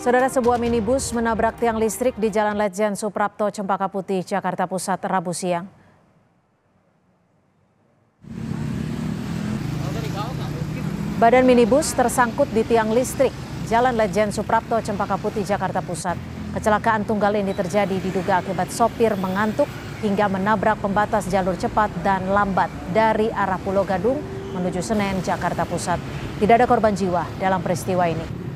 Saudara sebuah minibus menabrak tiang listrik di Jalan Letjen Suprapto Cempaka Putih, Jakarta Pusat, Rabu siang. Badan minibus tersangkut di tiang listrik Jalan Letjen Suprapto Cempaka Putih, Jakarta Pusat. Kecelakaan tunggal ini terjadi diduga akibat sopir mengantuk hingga menabrak pembatas jalur cepat dan lambat dari arah Pulau Gadung menuju Senen, Jakarta Pusat. Tidak ada korban jiwa dalam peristiwa ini.